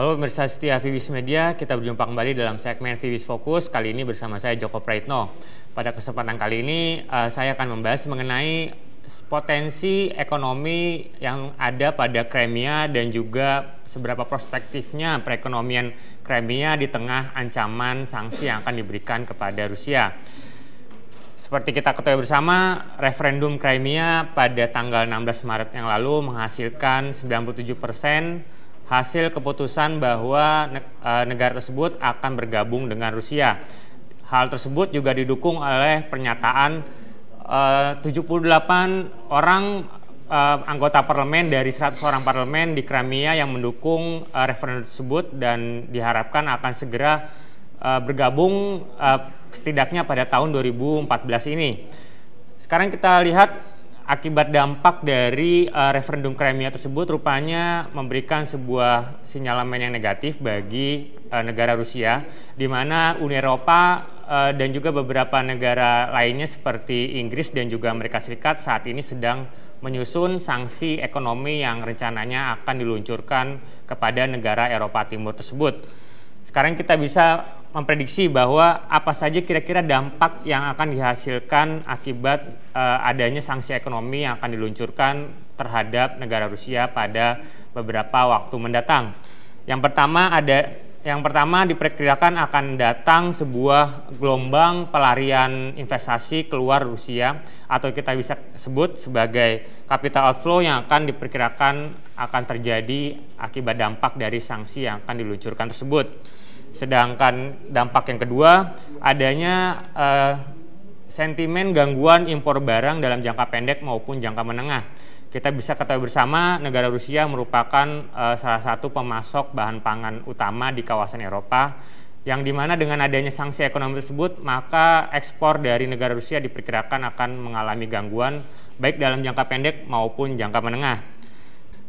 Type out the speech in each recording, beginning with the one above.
Halo pemirsa setia Vivis Media, kita berjumpa kembali dalam segmen Vivis Fokus kali ini bersama saya Joko Praitno. Pada kesempatan kali ini uh, saya akan membahas mengenai potensi ekonomi yang ada pada Kremia dan juga seberapa prospektifnya perekonomian Kremia di tengah ancaman sanksi yang akan diberikan kepada Rusia. Seperti kita ketahui bersama, referendum Kremia pada tanggal 16 Maret yang lalu menghasilkan 97 persen hasil keputusan bahwa eh, negara tersebut akan bergabung dengan Rusia. Hal tersebut juga didukung oleh pernyataan 78 eh, orang eh, anggota parlemen dari 100 orang parlemen di Crimea yang mendukung referendum tersebut dan diharapkan akan segera bergabung setidaknya pada tahun 2014 ini. Sekarang kita lihat akibat dampak dari uh, referendum Crimea tersebut rupanya memberikan sebuah sinyalemen yang negatif bagi uh, negara Rusia di mana Uni Eropa uh, dan juga beberapa negara lainnya seperti Inggris dan juga Amerika Serikat saat ini sedang menyusun sanksi ekonomi yang rencananya akan diluncurkan kepada negara Eropa Timur tersebut. Sekarang kita bisa memprediksi bahwa apa saja kira-kira dampak yang akan dihasilkan akibat uh, adanya sanksi ekonomi yang akan diluncurkan terhadap negara Rusia pada beberapa waktu mendatang. Yang pertama ada yang pertama diperkirakan akan datang sebuah gelombang pelarian investasi keluar Rusia atau kita bisa sebut sebagai capital outflow yang akan diperkirakan akan terjadi akibat dampak dari sanksi yang akan diluncurkan tersebut. Sedangkan dampak yang kedua adanya uh, sentimen gangguan impor barang dalam jangka pendek maupun jangka menengah. Kita bisa ketahui bersama negara Rusia merupakan uh, salah satu pemasok bahan pangan utama di kawasan Eropa yang dimana dengan adanya sanksi ekonomi tersebut maka ekspor dari negara Rusia diperkirakan akan mengalami gangguan baik dalam jangka pendek maupun jangka menengah.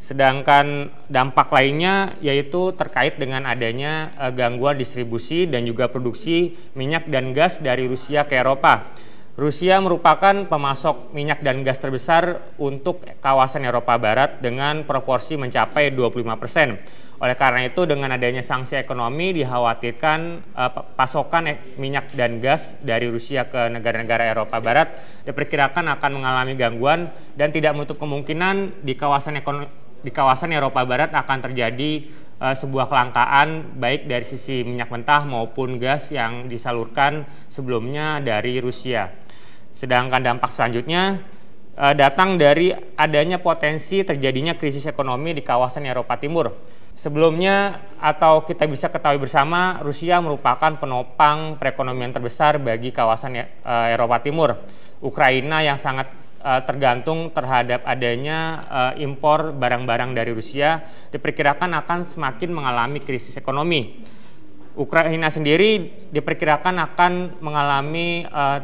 Sedangkan dampak lainnya yaitu terkait dengan adanya uh, gangguan distribusi dan juga produksi minyak dan gas dari Rusia ke Eropa. Rusia merupakan pemasok minyak dan gas terbesar untuk kawasan Eropa Barat dengan proporsi mencapai 25%. Oleh karena itu dengan adanya sanksi ekonomi dikhawatirkan eh, pasokan eh, minyak dan gas dari Rusia ke negara-negara Eropa Barat diperkirakan akan mengalami gangguan dan tidak menutup kemungkinan di kawasan ekonomi di kawasan Eropa Barat akan terjadi uh, sebuah kelangkaan baik dari sisi minyak mentah maupun gas yang disalurkan sebelumnya dari Rusia. Sedangkan dampak selanjutnya uh, datang dari adanya potensi terjadinya krisis ekonomi di kawasan Eropa Timur. Sebelumnya atau kita bisa ketahui bersama Rusia merupakan penopang perekonomian terbesar bagi kawasan uh, Eropa Timur. Ukraina yang sangat uh, tergantung terhadap adanya uh, impor barang-barang dari Rusia diperkirakan akan semakin mengalami krisis ekonomi. Ukraina sendiri diperkirakan akan mengalami uh,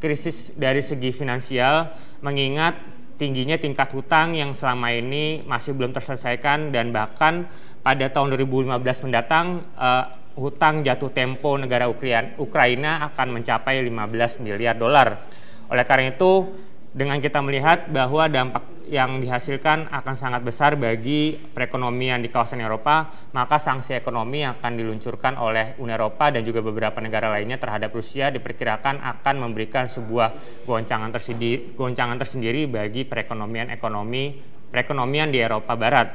krisis dari segi finansial mengingat tingginya tingkat hutang yang selama ini masih belum terselesaikan dan bahkan pada tahun 2015 mendatang uh, hutang jatuh tempo negara Ukraina akan mencapai 15 miliar dolar. Oleh karena itu, dengan kita melihat bahwa dampak yang dihasilkan akan sangat besar bagi perekonomian di kawasan Eropa, maka sanksi ekonomi yang akan diluncurkan oleh Uni Eropa dan juga beberapa negara lainnya terhadap Rusia diperkirakan akan memberikan sebuah goncangan tersendiri, goncangan tersendiri bagi perekonomian ekonomi perekonomian di Eropa Barat.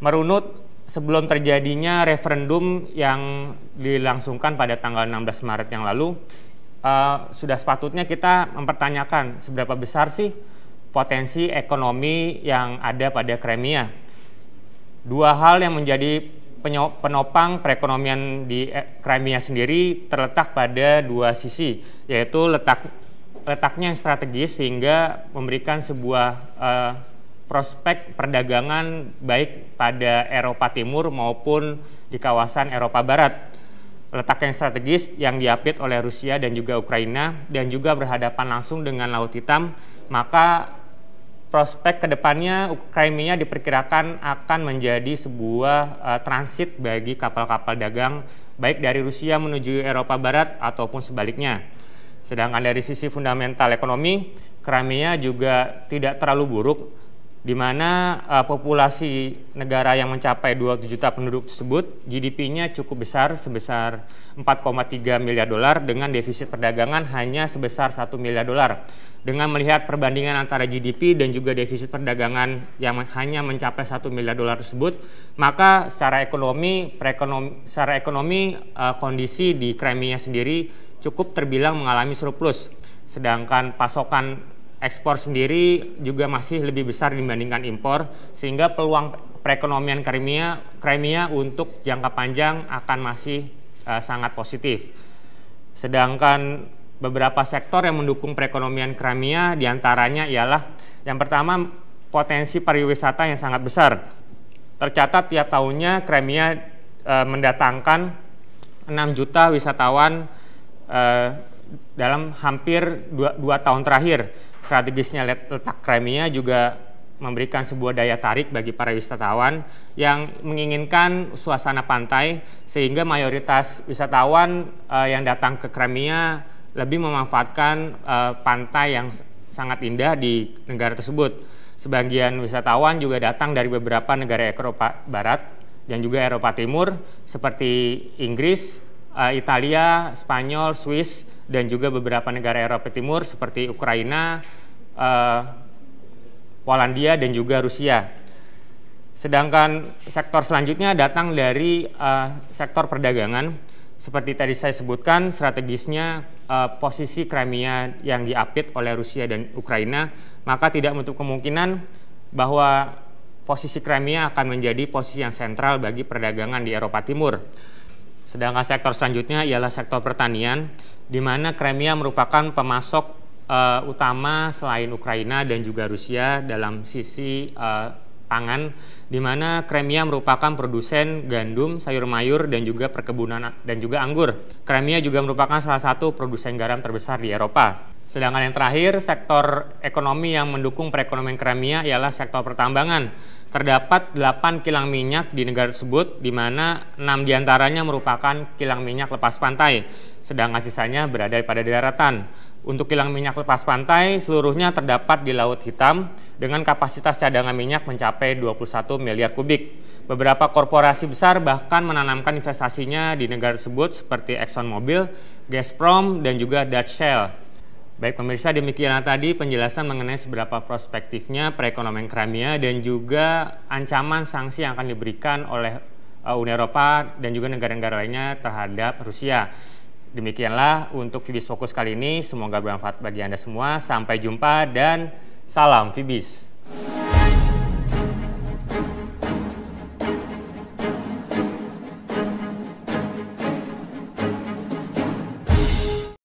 Merunut sebelum terjadinya referendum yang dilangsungkan pada tanggal 16 Maret yang lalu, uh, sudah sepatutnya kita mempertanyakan seberapa besar sih potensi ekonomi yang ada pada Kremia. Dua hal yang menjadi penopang perekonomian di kremia eh, sendiri terletak pada dua sisi, yaitu letak letaknya yang strategis sehingga memberikan sebuah uh, prospek perdagangan baik pada Eropa Timur maupun di kawasan Eropa Barat letaknya strategis yang diapit oleh Rusia dan juga Ukraina dan juga berhadapan langsung dengan Laut Hitam, maka prospek kedepannya Ukraina diperkirakan akan menjadi sebuah uh, transit bagi kapal-kapal dagang baik dari Rusia menuju Eropa Barat ataupun sebaliknya. Sedangkan dari sisi fundamental ekonomi, Crimea juga tidak terlalu buruk di mana uh, populasi negara yang mencapai 27 juta penduduk tersebut GDP-nya cukup besar sebesar 4,3 miliar dolar dengan defisit perdagangan hanya sebesar 1 miliar dolar. Dengan melihat perbandingan antara GDP dan juga defisit perdagangan yang hanya mencapai 1 miliar dolar tersebut, maka secara ekonomi secara ekonomi uh, kondisi di Crimea sendiri cukup terbilang mengalami surplus sedangkan pasokan ekspor sendiri juga masih lebih besar dibandingkan impor sehingga peluang perekonomian Crimea Crimea untuk jangka panjang akan masih uh, sangat positif. Sedangkan beberapa sektor yang mendukung perekonomian Crimea diantaranya ialah yang pertama potensi pariwisata yang sangat besar. Tercatat tiap tahunnya Crimea uh, mendatangkan 6 juta wisatawan uh, dalam hampir dua, dua tahun terakhir. Strategisnya letak Crimea juga memberikan sebuah daya tarik bagi para wisatawan yang menginginkan suasana pantai sehingga mayoritas wisatawan uh, yang datang ke Crimea lebih memanfaatkan uh, pantai yang sangat indah di negara tersebut. Sebagian wisatawan juga datang dari beberapa negara Eropa Barat dan juga Eropa Timur seperti Inggris, uh, Italia, Spanyol, Swiss, dan juga beberapa negara Eropa Timur seperti Ukraina, uh, Polandia, dan juga Rusia. Sedangkan sektor selanjutnya datang dari uh, sektor perdagangan. Seperti tadi saya sebutkan, strategisnya uh, posisi Crimea yang diapit oleh Rusia dan Ukraina, maka tidak menutup kemungkinan bahwa posisi Crimea akan menjadi posisi yang sentral bagi perdagangan di Eropa Timur. Sedangkan sektor selanjutnya ialah sektor pertanian, di mana Kremia merupakan pemasok uh, utama selain Ukraina dan juga Rusia dalam sisi uh, pangan, di mana Kremia merupakan produsen gandum, sayur mayur, dan juga perkebunan dan juga anggur. Kremia juga merupakan salah satu produsen garam terbesar di Eropa. Sedangkan yang terakhir, sektor ekonomi yang mendukung perekonomian Kremia ialah sektor pertambangan. Terdapat 8 kilang minyak di negara tersebut, di mana 6 diantaranya merupakan kilang minyak lepas pantai, sedangkan sisanya berada pada daratan. Untuk kilang minyak lepas pantai, seluruhnya terdapat di Laut Hitam dengan kapasitas cadangan minyak mencapai 21 miliar kubik. Beberapa korporasi besar bahkan menanamkan investasinya di negara tersebut seperti ExxonMobil, Gazprom, dan juga Dutch Shell. Baik pemirsa demikianlah tadi penjelasan mengenai seberapa prospektifnya perekonomian kramia dan juga ancaman sanksi yang akan diberikan oleh eh, Uni Eropa dan juga negara-negara lainnya terhadap Rusia. Demikianlah untuk Fibis Fokus kali ini, semoga bermanfaat bagi Anda semua. Sampai jumpa dan salam Fibis.